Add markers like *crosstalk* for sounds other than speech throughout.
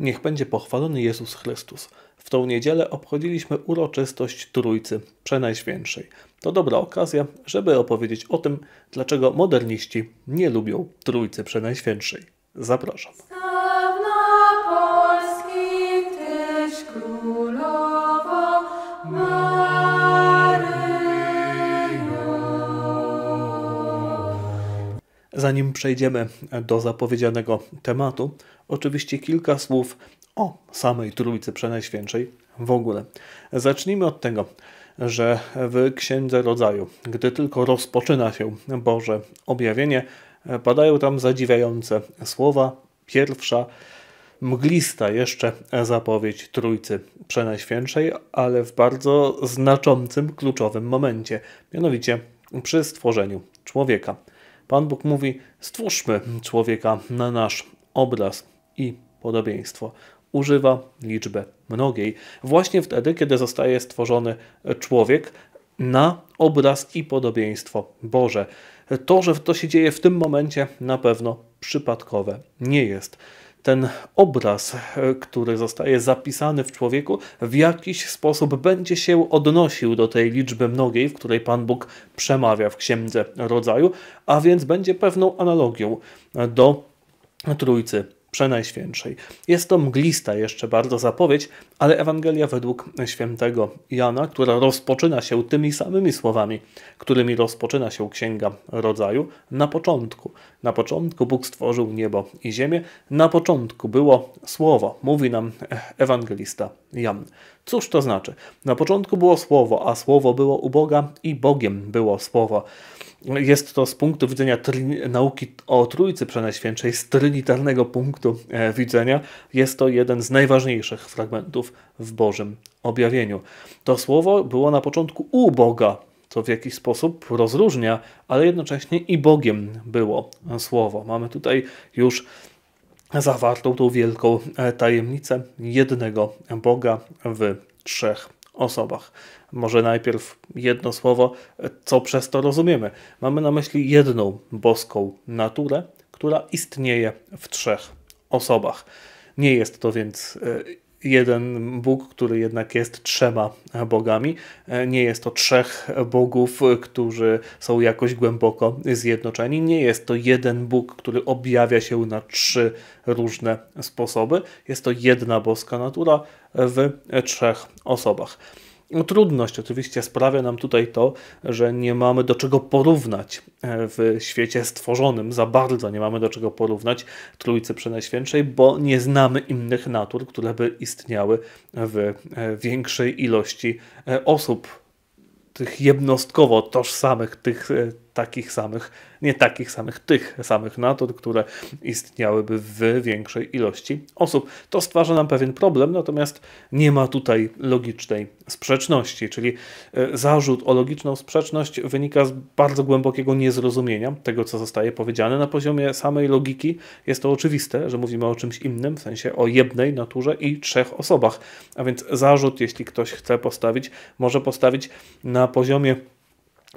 Niech będzie pochwalony Jezus Chrystus. W tą niedzielę obchodziliśmy uroczystość Trójcy Przenajświętszej. To dobra okazja, żeby opowiedzieć o tym, dlaczego moderniści nie lubią Trójcy Przenajświętszej. Zapraszam. Zanim przejdziemy do zapowiedzianego tematu, oczywiście kilka słów o samej Trójcy Przenajświętszej w ogóle. Zacznijmy od tego, że w Księdze Rodzaju, gdy tylko rozpoczyna się Boże objawienie, padają tam zadziwiające słowa. Pierwsza, mglista jeszcze zapowiedź Trójcy Przenajświętszej, ale w bardzo znaczącym, kluczowym momencie, mianowicie przy stworzeniu człowieka. Pan Bóg mówi: Stwórzmy człowieka na nasz obraz i podobieństwo. Używa liczby mnogiej. Właśnie wtedy, kiedy zostaje stworzony człowiek na obraz i podobieństwo Boże. To, że to się dzieje w tym momencie, na pewno przypadkowe nie jest ten obraz, e, który zostaje zapisany w człowieku, w jakiś sposób będzie się odnosił do tej liczby mnogiej, w której Pan Bóg przemawia w Księdze Rodzaju, a więc będzie pewną analogią e, do Trójcy Przenajświętszej. Jest to mglista jeszcze bardzo zapowiedź, ale Ewangelia według świętego Jana, która rozpoczyna się tymi samymi słowami, którymi rozpoczyna się Księga Rodzaju, na początku. Na początku Bóg stworzył niebo i ziemię, na początku było Słowo, mówi nam ewangelista Jan. Cóż to znaczy? Na początku było Słowo, a Słowo było u Boga i Bogiem było Słowo. Jest to z punktu widzenia nauki o Trójcy Przenajświętszej, z trynitarnego punktu e, widzenia, jest to jeden z najważniejszych fragmentów w Bożym objawieniu. To słowo było na początku u Boga, co w jakiś sposób rozróżnia, ale jednocześnie i Bogiem było słowo. Mamy tutaj już zawartą tą wielką e, tajemnicę jednego Boga w trzech osobach. Może najpierw jedno słowo, e, co przez to rozumiemy. Mamy na myśli jedną boską naturę, która istnieje w trzech osobach. Nie jest to więc e, jeden Bóg, który jednak jest trzema bogami. E, nie jest to trzech bogów, którzy są jakoś głęboko zjednoczeni. Nie jest to jeden Bóg, który objawia się na trzy różne sposoby. Jest to jedna boska natura w trzech osobach. No, trudność oczywiście sprawia nam tutaj to, że nie mamy do czego porównać e, w świecie stworzonym, za bardzo nie mamy do czego porównać Trójcy Przenajświętszej, bo nie znamy innych natur, które by istniały w e, większej ilości e, osób, tych jednostkowo tożsamych, tych takich samych, nie takich samych, tych samych natur, które istniałyby w większej ilości osób. To stwarza nam pewien problem, natomiast nie ma tutaj logicznej sprzeczności, czyli e, zarzut o logiczną sprzeczność wynika z bardzo głębokiego niezrozumienia tego, co zostaje powiedziane. Na poziomie samej logiki jest to oczywiste, że mówimy o czymś innym, w sensie o jednej naturze i trzech osobach. A więc zarzut, jeśli ktoś chce postawić, może postawić na poziomie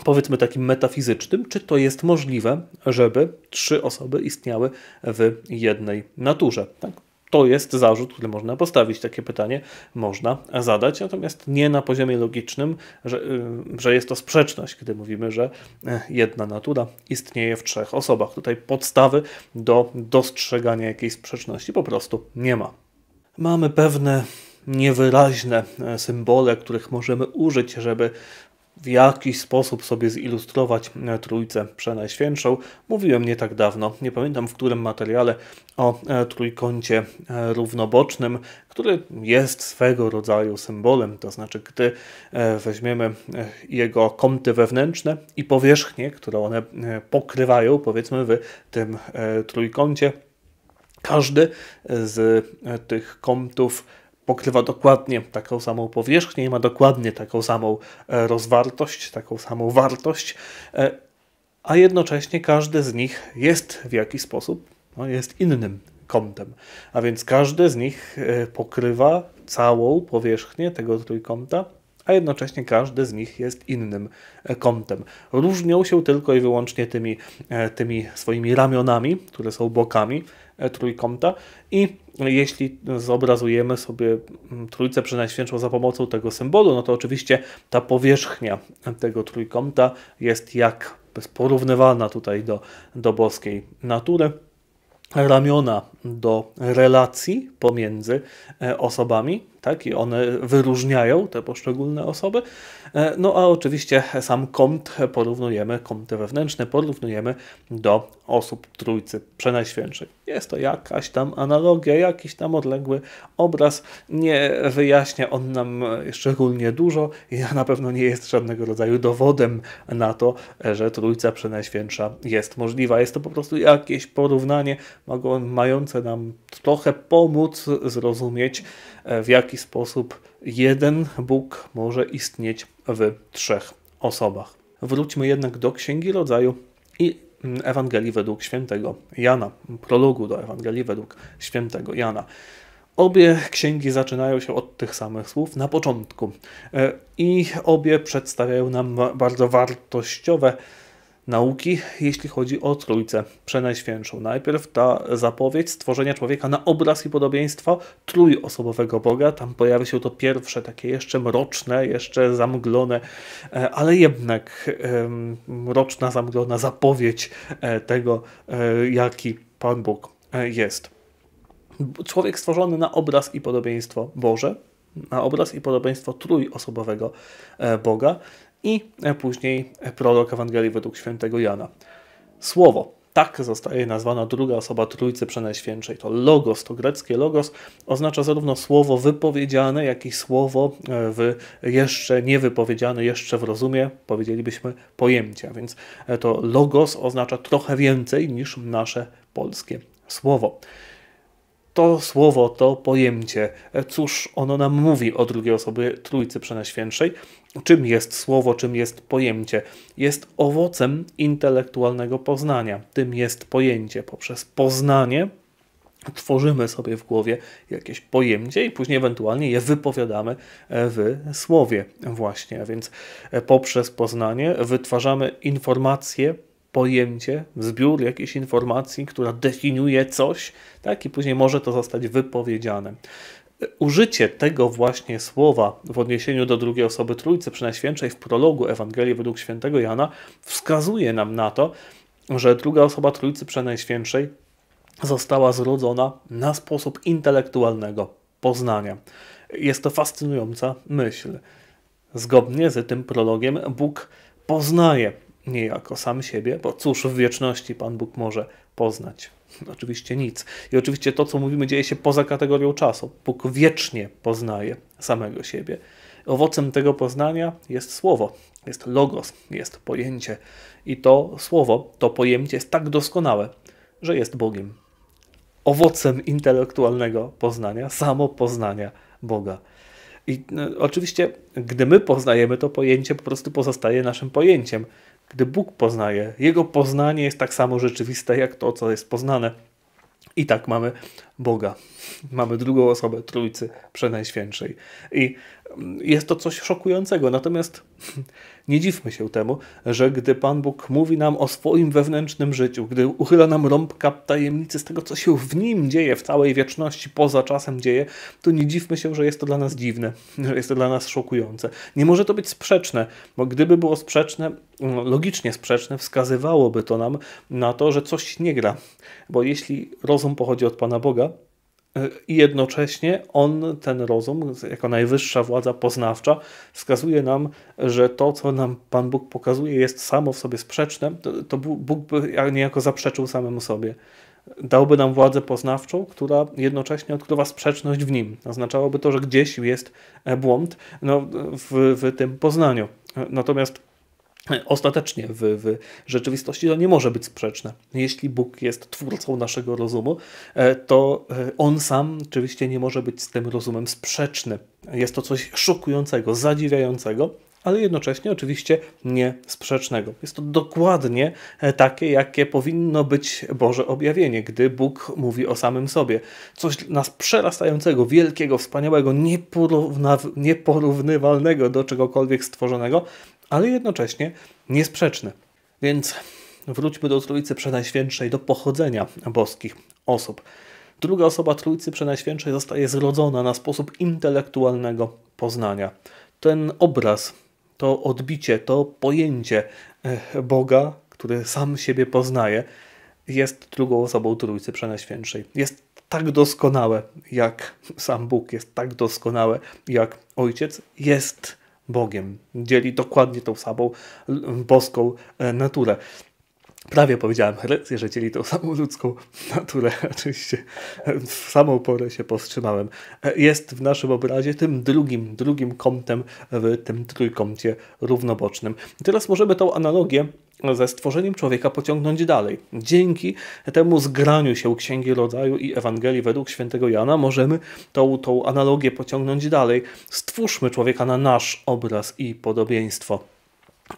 powiedzmy takim metafizycznym, czy to jest możliwe, żeby trzy osoby istniały w jednej naturze. Tak? To jest zarzut, który można postawić. Takie pytanie można zadać, natomiast nie na poziomie logicznym, że, y, że jest to sprzeczność, gdy mówimy, że y, jedna natura istnieje w trzech osobach. Tutaj podstawy do dostrzegania jakiejś sprzeczności po prostu nie ma. Mamy pewne niewyraźne y, symbole, których możemy użyć, żeby w jakiś sposób sobie zilustrować e, Trójcę Przenajświętszą. Mówiłem nie tak dawno, nie pamiętam w którym materiale, o e, trójkącie e, równobocznym, który jest swego rodzaju symbolem, to znaczy gdy weźmiemy jego kąty wewnętrzne i powierzchnię, które one pokrywają, powiedzmy w tym trójkącie, każdy z tych kątów pokrywa dokładnie taką samą powierzchnię i ma dokładnie taką samą e, rozwartość, taką samą wartość, e, a jednocześnie każdy z nich jest w jakiś sposób, no, jest innym kątem, a więc każdy z nich e, pokrywa całą powierzchnię tego trójkąta, a jednocześnie każdy z nich jest innym kątem. Różnią się tylko i wyłącznie tymi, tymi swoimi ramionami, które są bokami trójkąta i jeśli zobrazujemy sobie mm, Trójcę Przenajświętszą za pomocą tego symbolu, no to oczywiście ta powierzchnia tego trójkąta jest jak porównywalna tutaj do, do boskiej natury ramiona do relacji pomiędzy e, osobami, tak? I one wyróżniają te poszczególne osoby. E, no a oczywiście sam kąt porównujemy, kąty wewnętrzne porównujemy do osób trójcy przenajświętszej. Jest to jakaś tam analogia, jakiś tam odległy obraz. Nie wyjaśnia on nam e, szczególnie dużo i na pewno nie jest żadnego rodzaju dowodem na to, że trójca przenajświętsza jest możliwa. Jest to po prostu jakieś porównanie mające nam trochę pomóc zrozumieć, e, w jaki jaki sposób jeden Bóg może istnieć w trzech osobach. Wróćmy jednak do Księgi Rodzaju i Ewangelii według świętego Jana, prologu do Ewangelii według świętego Jana. Obie księgi zaczynają się od tych samych słów na początku e, i obie przedstawiają nam bardzo wartościowe nauki, jeśli chodzi o Trójcę Przenajświętszą. Najpierw ta zapowiedź stworzenia człowieka na obraz i podobieństwo trójosobowego Boga. Tam pojawia się to pierwsze, takie jeszcze mroczne, jeszcze zamglone, e, ale jednak mroczna, zamglona zapowiedź e, tego, e, jaki Pan Bóg jest. Człowiek stworzony na obraz i podobieństwo Boże, na obraz i podobieństwo trójosobowego Boga i e, później e, prolog Ewangelii według świętego Jana. Słowo. Tak zostaje nazwana druga osoba Trójcy Przenajświętszej. To logos, to greckie logos oznacza zarówno słowo wypowiedziane, jak i słowo e, w jeszcze niewypowiedziane, jeszcze w rozumie, powiedzielibyśmy pojęcia. Więc to logos oznacza trochę więcej niż nasze polskie słowo. To słowo, to pojęcie, cóż ono nam mówi o drugiej osobie Trójcy Przenajświętszej? Czym jest słowo, czym jest pojęcie? Jest owocem intelektualnego poznania. Tym jest pojęcie. Poprzez poznanie tworzymy sobie w głowie jakieś pojęcie i później ewentualnie je wypowiadamy e, w słowie właśnie. A więc e, poprzez poznanie wytwarzamy informacje, pojęcie, zbiór jakiejś informacji, która definiuje coś, tak i później może to zostać wypowiedziane. Użycie tego właśnie słowa w odniesieniu do drugiej osoby Trójcy przy Najświętszej w prologu Ewangelii według świętego Jana wskazuje nam na to, że druga osoba Trójcy przy Najświętszej została zrodzona na sposób intelektualnego poznania. Jest to fascynująca myśl. Zgodnie z tym prologiem Bóg poznaje niejako sam siebie, bo cóż w wieczności Pan Bóg może poznać. Oczywiście nic. I oczywiście to, co mówimy, dzieje się poza kategorią czasu. Bóg wiecznie poznaje samego siebie. Owocem tego poznania jest słowo, jest logos, jest pojęcie. I to słowo, to pojęcie jest tak doskonałe, że jest Bogiem. Owocem intelektualnego poznania, samo poznania Boga. I no, oczywiście, gdy my poznajemy to pojęcie, po prostu pozostaje naszym pojęciem gdy Bóg poznaje, Jego poznanie jest tak samo rzeczywiste jak to, co jest poznane. I tak mamy Boga, mamy drugą osobę Trójcy Przenajświętszej. I jest to coś szokującego. Natomiast *laughs* nie dziwmy się temu, że gdy Pan Bóg mówi nam o swoim wewnętrznym życiu, gdy uchyla nam rąbka tajemnicy z tego, co się w nim dzieje, w całej wieczności, poza czasem dzieje, to nie dziwmy się, że jest to dla nas dziwne, *laughs* że jest to dla nas szokujące. Nie może to być sprzeczne, bo gdyby było sprzeczne, mm, logicznie sprzeczne, wskazywałoby to nam na to, że coś nie gra. Bo jeśli rozum pochodzi od Pana Boga, i jednocześnie on, ten rozum, jako najwyższa władza poznawcza, wskazuje nam, że to, co nam Pan Bóg pokazuje, jest samo w sobie sprzeczne. To Bóg by niejako zaprzeczył samemu sobie. Dałby nam władzę poznawczą, która jednocześnie odkrywa sprzeczność w nim. Oznaczałoby to, że gdzieś jest błąd no, w, w tym poznaniu. Natomiast ostatecznie w, w, rzeczywistości to nie może być sprzeczne. Jeśli Bóg jest twórcą naszego rozumu, e, to e, On sam oczywiście nie może być z tym rozumem sprzeczny. Jest to coś szokującego, zadziwiającego, ale jednocześnie oczywiście nie sprzecznego. Jest to dokładnie e, takie, jakie powinno być Boże objawienie, gdy Bóg mówi o samym sobie. Coś nas przerastającego, wielkiego, wspaniałego, nieporównywalnego do czegokolwiek stworzonego, ale jednocześnie niesprzeczne. Więc wróćmy do Trójcy Przenajświętszej, do pochodzenia boskich osób. Druga osoba Trójcy Przenajświętszej zostaje zrodzona na sposób intelektualnego poznania. Ten obraz, to odbicie, to pojęcie e, Boga, który sam siebie poznaje, jest drugą osobą Trójcy Przenajświętszej. Jest tak doskonałe jak sam Bóg, jest tak doskonałe jak Ojciec, jest Bogiem. Dzieli dokładnie tą samą boską e, naturę. Prawie powiedziałem herezję, że dzieli tą samą ludzką naturę. *laughs* Oczywiście w samą porę się powstrzymałem. E, jest w naszym obrazie tym drugim, drugim kątem w tym trójkącie równobocznym. teraz możemy tą analogię no, ze stworzeniem człowieka pociągnąć dalej. Dzięki temu zgraniu się Księgi Rodzaju i Ewangelii według świętego Jana możemy tą, tą analogię pociągnąć dalej. Stwórzmy człowieka na nasz obraz i podobieństwo.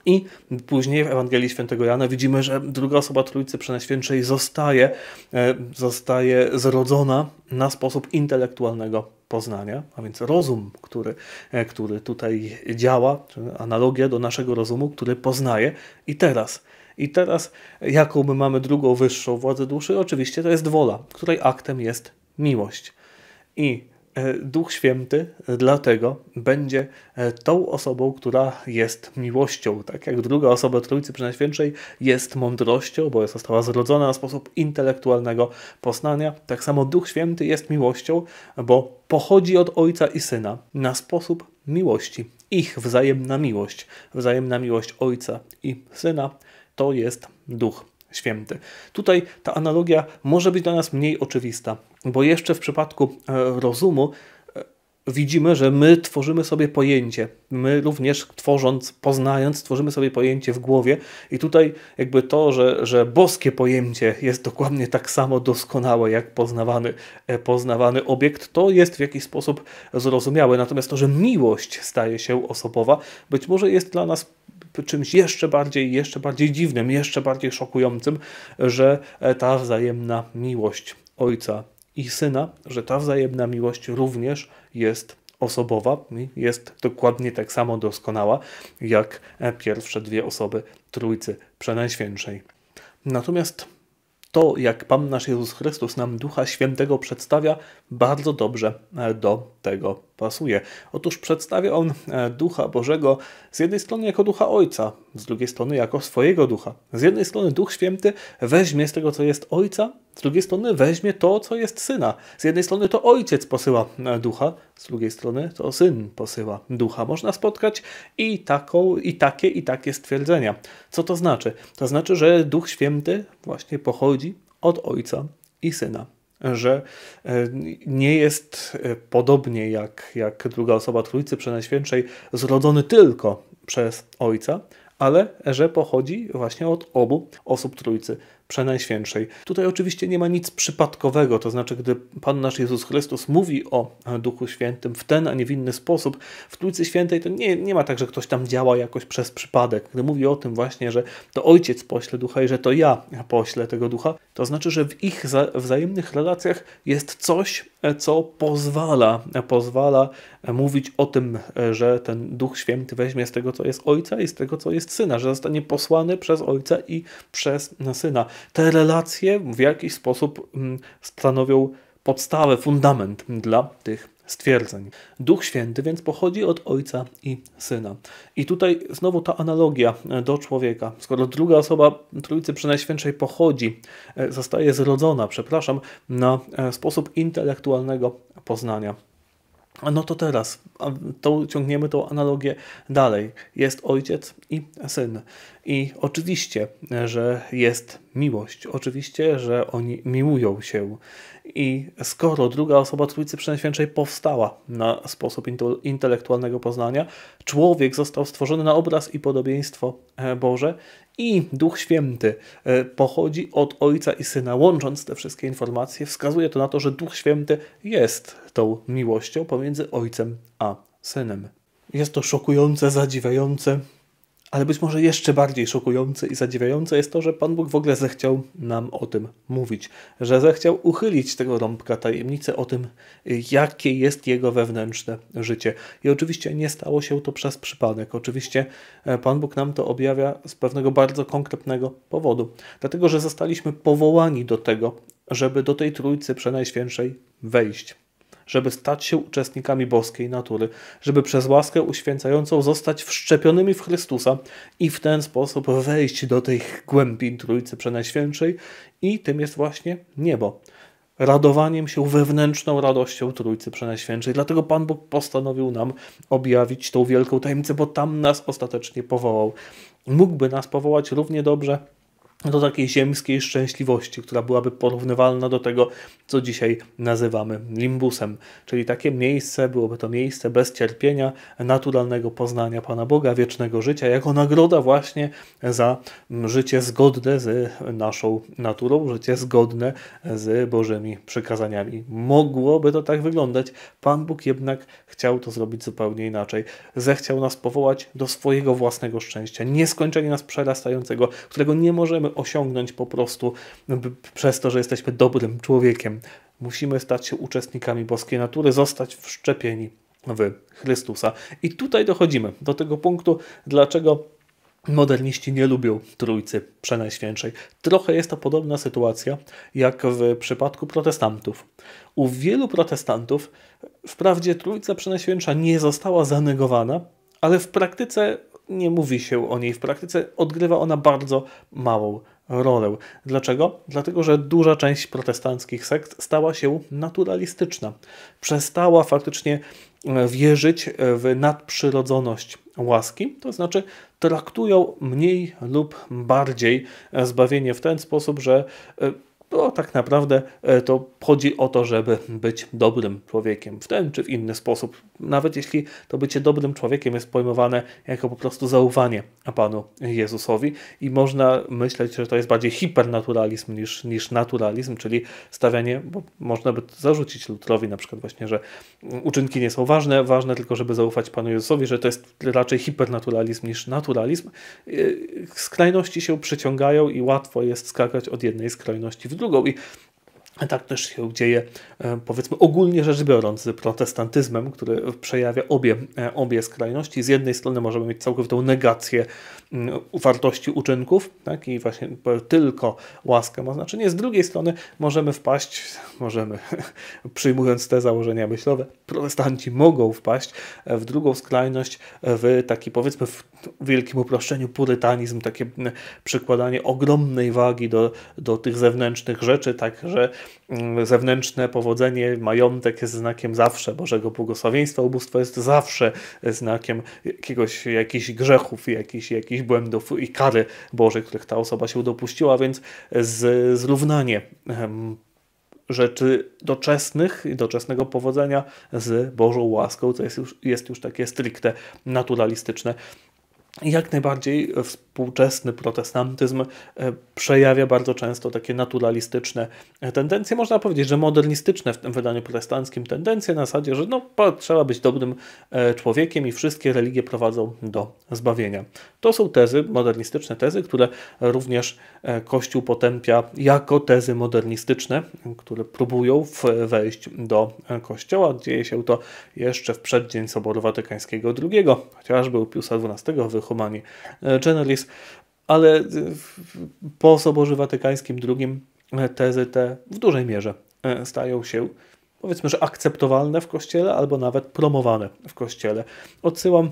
I później w Ewangelii Świętego Jana widzimy, że druga osoba Trójcy Przenajświętszej zostaje, e, zostaje zrodzona na sposób intelektualnego poznania, a więc rozum, który, e, który tutaj działa, analogia do naszego rozumu, który poznaje i teraz. I teraz, jaką my mamy drugą wyższą władzę duszy? Oczywiście to jest wola, której aktem jest miłość. I E, Duch Święty e, dlatego będzie e, tą osobą, która jest miłością, tak jak druga osoba Trójcy Przenajświętszej jest mądrością, bo została zrodzona na sposób intelektualnego poznania. Tak samo Duch Święty jest miłością, bo pochodzi od Ojca i Syna na sposób miłości. Ich wzajemna miłość, wzajemna miłość Ojca i Syna to jest Duch święty. Tutaj ta analogia może być dla nas mniej oczywista, bo jeszcze w przypadku e, rozumu e, widzimy, że my tworzymy sobie pojęcie. My również tworząc, poznając, tworzymy sobie pojęcie w głowie i tutaj jakby to, że, że boskie pojęcie jest dokładnie tak samo doskonałe jak poznawany, e, poznawany obiekt, to jest w jakiś sposób zrozumiałe. Natomiast to, że miłość staje się osobowa, być może jest dla nas czymś jeszcze bardziej, jeszcze bardziej dziwnym, jeszcze bardziej szokującym, że e, ta wzajemna miłość ojca i syna, że ta wzajemna miłość również jest osobowa, jest dokładnie tak samo doskonała jak e, pierwsze dwie osoby Trójcy Przenajświętszej. Natomiast to, jak Pan nasz Jezus Chrystus nam Ducha Świętego przedstawia, bardzo dobrze e, do tego pasuje. Otóż przedstawia on e, Ducha Bożego z jednej strony jako Ducha Ojca, z drugiej strony jako swojego Ducha. Z jednej strony Duch Święty weźmie z tego, co jest Ojca, z drugiej strony weźmie to, co jest syna. Z jednej strony to ojciec posyła e, ducha, z drugiej strony to syn posyła ducha. Można spotkać i, taką, i takie, i takie stwierdzenia. Co to znaczy? To znaczy, że Duch Święty właśnie pochodzi od ojca i syna że e, nie jest e, podobnie jak, jak druga osoba Trójcy Przenajświętszej zrodzony tylko przez Ojca, ale że pochodzi właśnie od obu osób Trójcy. Przenajświętszej. Tutaj oczywiście nie ma nic przypadkowego, to znaczy, gdy Pan nasz Jezus Chrystus mówi o Duchu Świętym w ten, a nie w inny sposób, w Trójcy Świętej to nie, nie ma tak, że ktoś tam działa jakoś przez przypadek. Gdy mówi o tym właśnie, że to Ojciec pośle Ducha i że to ja pośle tego Ducha, to znaczy, że w ich wzajemnych relacjach jest coś, co pozwala, pozwala mówić o tym, że ten Duch Święty weźmie z tego, co jest Ojca i z tego, co jest Syna, że zostanie posłany przez Ojca i przez Syna te relacje w jakiś sposób mm, stanowią podstawę, fundament dla tych stwierdzeń. Duch Święty więc pochodzi od Ojca i Syna. I tutaj znowu ta analogia e, do człowieka. Skoro druga osoba Trójcy Przenajświętszej pochodzi, e, zostaje zrodzona, przepraszam, na e, sposób intelektualnego poznania. No to teraz to ciągniemy tą analogię dalej. Jest ojciec i syn. I oczywiście, że jest miłość. Oczywiście, że oni miłują się. I skoro druga osoba Trójcy Przenajświętszej powstała na sposób intelektualnego poznania, człowiek został stworzony na obraz i podobieństwo e, Boże i Duch Święty e, pochodzi od Ojca i Syna. Łącząc te wszystkie informacje, wskazuje to na to, że Duch Święty jest tą miłością pomiędzy Ojcem a Synem. Jest to szokujące, zadziwiające, ale być może jeszcze bardziej szokujące i zadziwiające jest to, że Pan Bóg w ogóle zechciał nam o tym mówić, że zechciał uchylić tego rąbka tajemnicę o tym, jakie jest jego wewnętrzne życie. I oczywiście nie stało się to przez przypadek. Oczywiście e, Pan Bóg nam to objawia z pewnego bardzo konkretnego powodu, dlatego że zostaliśmy powołani do tego, żeby do tej Trójcy Przenajświętszej wejść żeby stać się uczestnikami boskiej natury, żeby przez łaskę uświęcającą zostać wszczepionymi w Chrystusa i w ten sposób wejść do tych głębin Trójcy Przenajświętszej i tym jest właśnie niebo radowaniem się wewnętrzną radością Trójcy Przenajświętszej. Dlatego Pan Bóg postanowił nam objawić tą wielką tajemnicę, bo tam nas ostatecznie powołał. Mógłby nas powołać równie dobrze do no takiej ziemskiej szczęśliwości, która byłaby porównywalna do tego, co dzisiaj nazywamy limbusem. Czyli takie miejsce, byłoby to miejsce bez cierpienia, naturalnego poznania Pana Boga, wiecznego życia, jako nagroda właśnie za mm, życie zgodne z naszą naturą, życie zgodne z Bożymi przykazaniami. Mogłoby to tak wyglądać, Pan Bóg jednak chciał to zrobić zupełnie inaczej. Zechciał nas powołać do swojego własnego szczęścia, nieskończenie nas przerastającego, którego nie możemy osiągnąć po prostu no, przez to, że jesteśmy dobrym człowiekiem. Musimy stać się uczestnikami boskiej natury, zostać wszczepieni w Chrystusa. I tutaj dochodzimy do tego punktu, dlaczego Moderniści nie lubią Trójcy Przenajświętszej. Trochę jest to podobna sytuacja jak w przypadku protestantów. U wielu protestantów wprawdzie Trójca Przenajświętsza nie została zanegowana, ale w praktyce nie mówi się o niej w praktyce, odgrywa ona bardzo małą rolę. Dlaczego? Dlatego, że duża część protestanckich sekt stała się naturalistyczna. Przestała faktycznie e, wierzyć w nadprzyrodzoność łaski, to znaczy traktują mniej lub bardziej zbawienie w ten sposób, że e, bo no, tak naprawdę e, to chodzi o to, żeby być dobrym człowiekiem w ten czy w inny sposób. Nawet jeśli to bycie dobrym człowiekiem jest pojmowane jako po prostu zaufanie Panu Jezusowi i można myśleć, że to jest bardziej hipernaturalizm niż, niż naturalizm, czyli stawianie, bo można by zarzucić Lutrowi na przykład właśnie, że uczynki nie są ważne, ważne tylko, żeby zaufać Panu Jezusowi, że to jest raczej hipernaturalizm niż naturalizm. E, skrajności się przyciągają i łatwo jest skakać od jednej skrajności w drugą drugą i tak też się dzieje, e, powiedzmy ogólnie rzecz biorąc, z protestantyzmem, który przejawia obie, e, obie skrajności. Z jednej strony możemy mieć całkowitą negację Mm, wartości uczynków, tak? i właśnie tylko łaskę. ma znaczenie. Z drugiej strony możemy wpaść, możemy, *laughs* przyjmując te założenia myślowe, protestanci mogą wpaść w drugą skrajność, w taki powiedzmy w wielkim uproszczeniu purytanizm, takie mm, przykładanie ogromnej wagi do, do tych zewnętrznych rzeczy, tak, że mm, zewnętrzne powodzenie, majątek jest znakiem zawsze Bożego błogosławieństwa, ubóstwo jest zawsze znakiem jakiegoś, jakichś grzechów, jakichś, jakichś jakichś błędów i kary Bożej, których ta osoba się dopuściła, więc z, zrównanie rzeczy doczesnych i doczesnego powodzenia z Bożą łaską, co jest już, jest już takie stricte naturalistyczne. Jak najbardziej współczesny protestantyzm e, przejawia bardzo często takie naturalistyczne e, tendencje, można powiedzieć, że modernistyczne w tym wydaniu protestanckim tendencje na zasadzie, że no, trzeba być dobrym e, człowiekiem i wszystkie religie prowadzą do zbawienia. To są tezy, modernistyczne tezy, które również Kościół potępia jako tezy modernistyczne, które próbują wejść do Kościoła. Dzieje się to jeszcze w przeddzień Soboru Watykańskiego II, chociażby u Piusa XII w Humani Generis ale po Soborze Watykańskim II e, tezy te w dużej mierze e, stają się powiedzmy, że akceptowalne w Kościele albo nawet promowane w Kościele. Odsyłam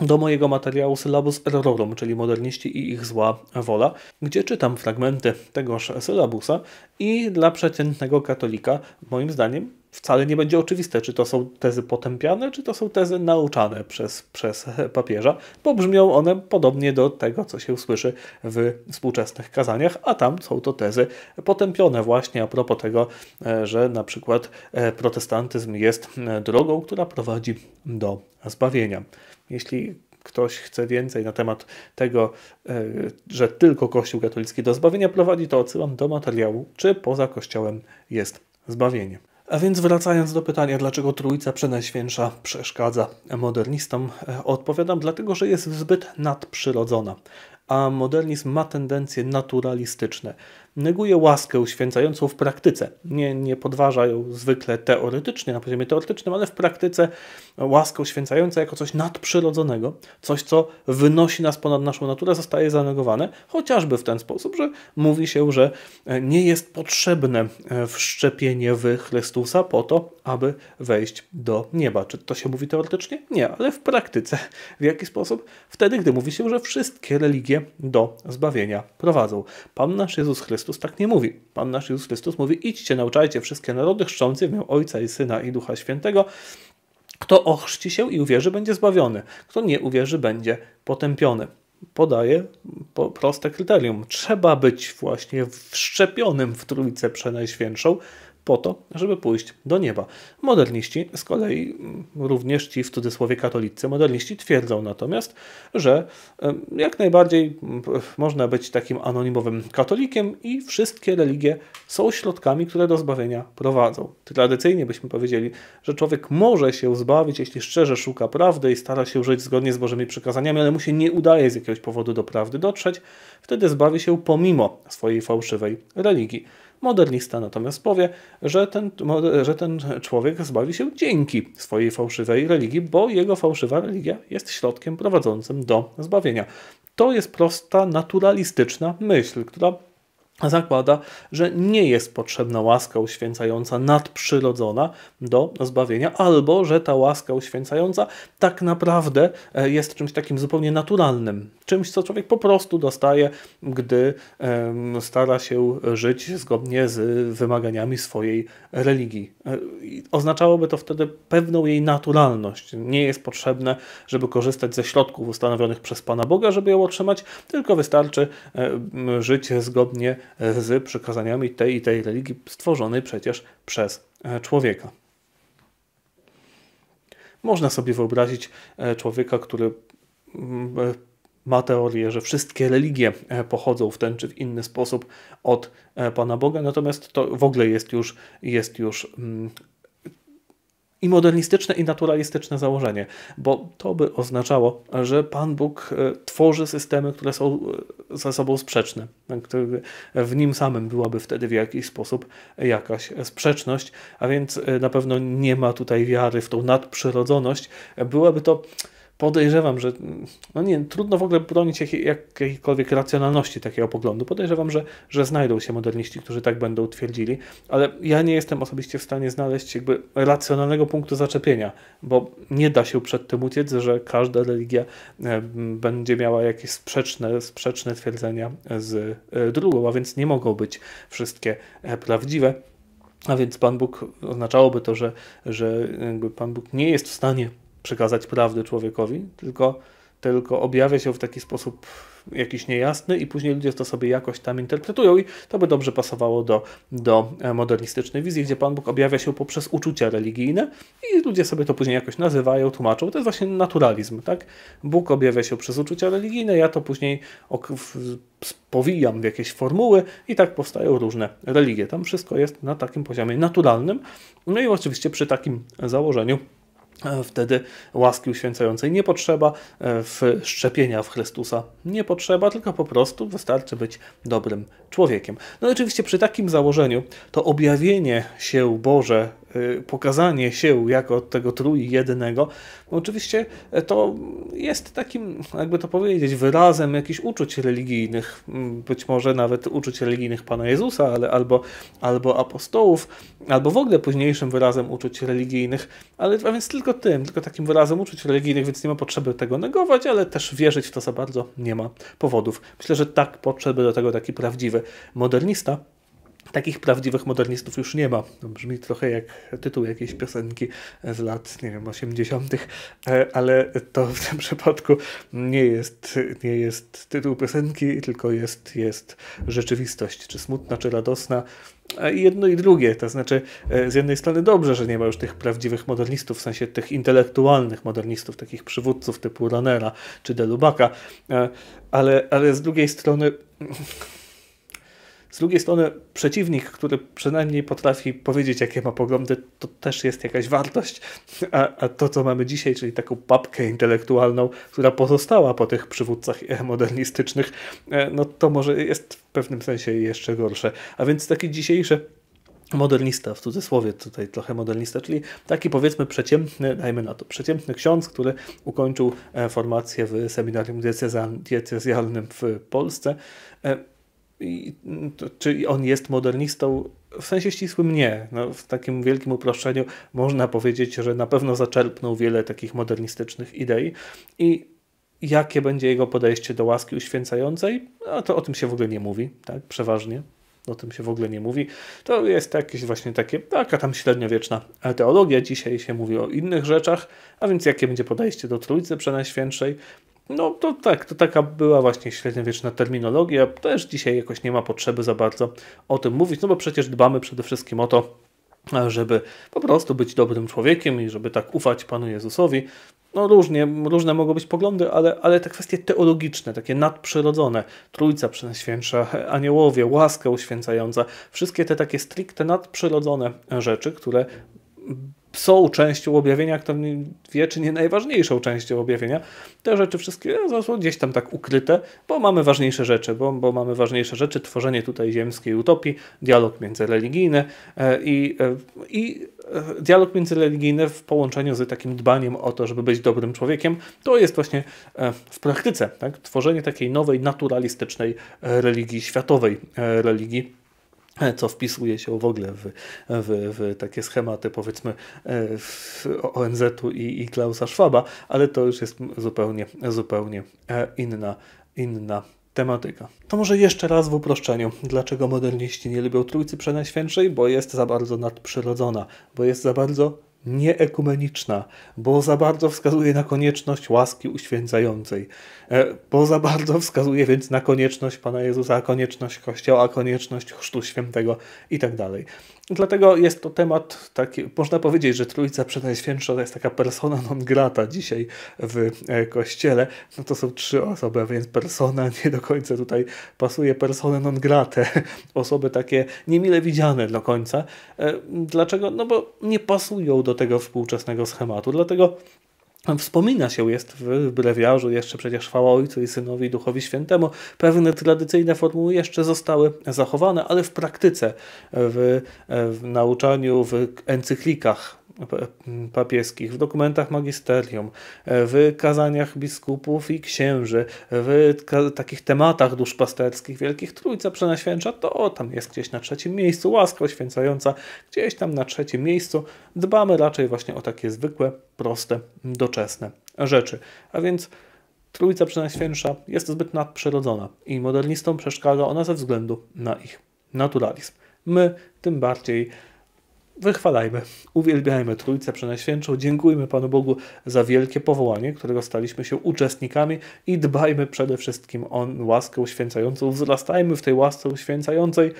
do mojego materiału Syllabus Errorum, czyli Moderniści i ich zła wola, gdzie czytam fragmenty tegoż Syllabusa i dla przeciętnego katolika, moim zdaniem, wcale nie będzie oczywiste, czy to są tezy potępiane, czy to są tezy nauczane przez, przez papieża, bo brzmią one podobnie do tego, co się słyszy w współczesnych kazaniach, a tam są to tezy potępione właśnie a propos tego, e, że na przykład e, protestantyzm jest e, drogą, która prowadzi do zbawienia. Jeśli ktoś chce więcej na temat tego, że tylko Kościół katolicki do zbawienia prowadzi, to odsyłam do materiału, czy poza Kościołem jest zbawienie. A więc wracając do pytania, dlaczego Trójca Przenajświętsza przeszkadza modernistom, e, odpowiadam dlatego, że jest zbyt nadprzyrodzona a modernizm ma tendencje naturalistyczne. Neguje łaskę uświęcającą w praktyce. Nie, nie podważa ją zwykle teoretycznie, na poziomie teoretycznym, ale w praktyce łaskę uświęcająca jako coś nadprzyrodzonego, coś, co wynosi nas ponad naszą naturę, zostaje zanegowane, chociażby w ten sposób, że mówi się, że nie jest potrzebne e, wszczepienie w Chrystusa po to, aby wejść do nieba. Czy to się mówi teoretycznie? Nie, ale w praktyce. W jaki sposób? Wtedy, gdy mówi się, że wszystkie religie do zbawienia prowadzą. Pan nasz Jezus Chrystus tak nie mówi. Pan nasz Jezus Chrystus mówi: idźcie, nauczajcie wszystkie narody, chrzczący w imię Ojca i Syna i Ducha Świętego. Kto ochrzci się i uwierzy, będzie zbawiony. Kto nie uwierzy, będzie potępiony podaje proste kryterium. Trzeba być właśnie wszczepionym w Trójcę Przenajświętszą, po to, żeby pójść do nieba. Moderniści z kolei, mm, również ci w cudzysłowie katolicy, moderniści twierdzą natomiast, że jak najbardziej mm, można być takim anonimowym katolikiem i wszystkie religie są środkami, które do zbawienia prowadzą. Tradycyjnie byśmy powiedzieli, że człowiek może się zbawić, jeśli szczerze szuka prawdy i stara się żyć zgodnie z Bożymi przykazaniami, ale mu się nie udaje z jakiegoś powodu do prawdy dotrzeć, wtedy zbawi się pomimo swojej fałszywej religii. Modernista natomiast powie, że ten, że ten człowiek zbawi się dzięki swojej fałszywej religii, bo jego fałszywa religia jest środkiem prowadzącym do zbawienia. To jest prosta, naturalistyczna myśl, która zakłada, że nie jest potrzebna łaska uświęcająca nadprzyrodzona do zbawienia, albo że ta łaska uświęcająca tak naprawdę e, jest czymś takim zupełnie naturalnym, czymś, co człowiek po prostu dostaje, gdy stara się żyć zgodnie z wymaganiami swojej religii. E, oznaczałoby to wtedy pewną jej naturalność. Nie jest potrzebne, żeby korzystać ze środków ustanowionych przez Pana Boga, żeby ją otrzymać, tylko wystarczy e, żyć zgodnie z przykazaniami tej i tej religii stworzonej przecież przez e, człowieka. Można sobie wyobrazić e, człowieka, który mm, e, ma teorię, że wszystkie religie pochodzą w ten czy w inny sposób od Pana Boga, natomiast to w ogóle jest już, jest już mm, i modernistyczne, i naturalistyczne założenie, bo to by oznaczało, że Pan Bóg e, tworzy systemy, które są e, ze sobą sprzeczne. E, w nim samym byłaby wtedy w jakiś sposób jakaś sprzeczność, a więc na pewno nie ma tutaj wiary w tą nadprzyrodzoność. Byłaby to podejrzewam, że no nie, trudno w ogóle bronić jakiejkolwiek racjonalności takiego poglądu. Podejrzewam, że, że znajdą się moderniści, którzy tak będą twierdzili, ale ja nie jestem osobiście w stanie znaleźć jakby racjonalnego punktu zaczepienia, bo nie da się przed tym uciec, że każda religia e, będzie miała jakieś sprzeczne, sprzeczne twierdzenia z e, drugą, a więc nie mogą być wszystkie e, prawdziwe. A więc Pan Bóg oznaczałoby to, że, że Pan Bóg nie jest w stanie przekazać prawdę człowiekowi, tylko, tylko objawia się w taki sposób jakiś niejasny i później ludzie to sobie jakoś tam interpretują i to by dobrze pasowało do, do e, modernistycznej wizji, gdzie Pan Bóg objawia się poprzez uczucia religijne i ludzie sobie to później jakoś nazywają, tłumaczą. To jest właśnie naturalizm, tak? Bóg objawia się przez uczucia religijne, ja to później powijam w jakieś formuły i tak powstają różne religie. Tam wszystko jest na takim poziomie naturalnym. No i oczywiście przy takim założeniu E, wtedy łaski uświęcającej nie potrzeba, e, w szczepienia w Chrystusa nie potrzeba, tylko po prostu wystarczy być dobrym człowiekiem. No i oczywiście przy takim założeniu to objawienie się Boże, e, pokazanie się jako tego trójjednego, no oczywiście to jest takim, jakby to powiedzieć, wyrazem jakichś uczuć religijnych, być może nawet uczuć religijnych Pana Jezusa, ale albo, albo apostołów, albo w ogóle późniejszym wyrazem uczuć religijnych, ale a więc tylko tylko tym, tylko takim wyrazem uczuć religijnych, więc nie ma potrzeby tego negować, ale też wierzyć w to za bardzo nie ma powodów. Myślę, że tak potrzeby do tego taki prawdziwy modernista. Takich prawdziwych modernistów już nie ma. Brzmi trochę jak tytuł jakiejś piosenki z lat, nie wiem, 80., e, ale to w tym przypadku nie jest, nie jest tytuł piosenki, tylko jest, jest rzeczywistość, czy smutna, czy radosna jedno i drugie, to znaczy e, z jednej strony dobrze, że nie ma już tych prawdziwych modernistów, w sensie tych intelektualnych modernistów, takich przywódców typu Ranera czy Delubaka, e, ale, ale z drugiej strony z drugiej strony przeciwnik, który przynajmniej potrafi powiedzieć, jakie ma poglądy, to też jest jakaś wartość, a, a to, co mamy dzisiaj, czyli taką papkę intelektualną, która pozostała po tych przywódcach modernistycznych, e, no to może jest w pewnym sensie jeszcze gorsze. A więc taki dzisiejszy modernista, w cudzysłowie tutaj trochę modernista, czyli taki powiedzmy przeciętny, dajmy na to, przeciętny ksiądz, który ukończył e, formację w seminarium diecezjalnym w Polsce, e, i, mm, to, czy on jest modernistą? W sensie ścisłym nie. No, w takim wielkim uproszczeniu można powiedzieć, że na pewno zaczerpnął wiele takich modernistycznych idei. I jakie będzie jego podejście do łaski uświęcającej? No, to o tym się w ogóle nie mówi, tak? Przeważnie o tym się w ogóle nie mówi. To jest jakieś właśnie takie, taka tam średniowieczna teologia. Dzisiaj się mówi o innych rzeczach, a więc jakie będzie podejście do Trójcy Przenajświętszej, no to tak, to taka była właśnie średniowieczna terminologia. Też dzisiaj jakoś nie ma potrzeby za bardzo o tym mówić, no bo przecież dbamy przede wszystkim o to, żeby po prostu być dobrym człowiekiem i żeby tak ufać Panu Jezusowi. No różnie, różne mogą być poglądy, ale, ale te kwestie teologiczne, takie nadprzyrodzone, Trójca Przenświętsza, aniołowie, łaska uświęcająca, wszystkie te takie stricte nadprzyrodzone rzeczy, które są częścią objawienia, kto wie, czy nie najważniejszą częścią objawienia. Te rzeczy wszystkie e, są gdzieś tam tak ukryte, bo mamy ważniejsze rzeczy, bo, bo mamy ważniejsze rzeczy, tworzenie tutaj ziemskiej utopii, dialog międzyreligijny e, i, e, i dialog międzyreligijny w połączeniu z takim dbaniem o to, żeby być dobrym człowiekiem, to jest właśnie w praktyce tak? tworzenie takiej nowej, naturalistycznej religii, światowej religii co wpisuje się w ogóle w, w, w takie schematy powiedzmy e, ONZ-u i, i Klausa Schwaba, ale to już jest zupełnie, zupełnie e, inna, inna tematyka. To może jeszcze raz w uproszczeniu, dlaczego moderniści nie lubią Trójcy Przenajświętszej, bo jest za bardzo nadprzyrodzona, bo jest za bardzo nieekumeniczna, bo za bardzo wskazuje na konieczność łaski uświęcającej, e, bo za bardzo wskazuje więc na konieczność Pana Jezusa, konieczność Kościoła, konieczność Chrztu Świętego itd. Tak Dlatego jest to temat taki, można powiedzieć, że Trójca Przenajświętsza to jest taka persona non grata dzisiaj w e, kościele. No to są trzy osoby, a więc persona *laughs* nie do końca tutaj pasuje. Persona non grata. *laughs* osoby takie niemile widziane do końca. E, dlaczego? No bo nie pasują do tego współczesnego schematu. Dlatego Wspomina się jest w brewiarzu jeszcze przecież chwała Ojcu i Synowi i Duchowi Świętemu. Pewne tradycyjne formuły jeszcze zostały zachowane, ale w praktyce, w, w nauczaniu, w encyklikach papieskich, w dokumentach magisterium, w kazaniach biskupów i księży, w takich tematach duszpasterskich Wielkich Trójca Przenaświęcza, to tam jest gdzieś na trzecim miejscu, łaska oświęcająca gdzieś tam na trzecim miejscu. Dbamy raczej właśnie o takie zwykłe, proste, doczesne rzeczy. A więc Trójca Przenajświętsza jest zbyt nadprzyrodzona i modernistom przeszkadza ona ze względu na ich naturalizm. My tym bardziej Wychwalajmy, uwielbiajmy Trójcę Przenajświętszą, dziękujmy Panu Bogu za wielkie powołanie, którego staliśmy się uczestnikami i dbajmy przede wszystkim o łaskę uświęcającą. Wzrastajmy w tej łasce uświęcającej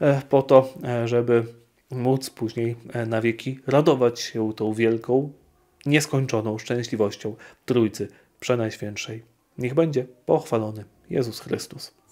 e, po to, e, żeby móc później e, na wieki radować się tą wielką, nieskończoną szczęśliwością Trójcy Przenajświętszej. Niech będzie pochwalony Jezus Chrystus.